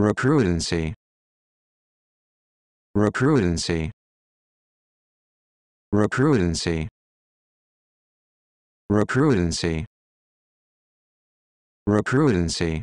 recruitancy recrudency recrudency recrudency recrudency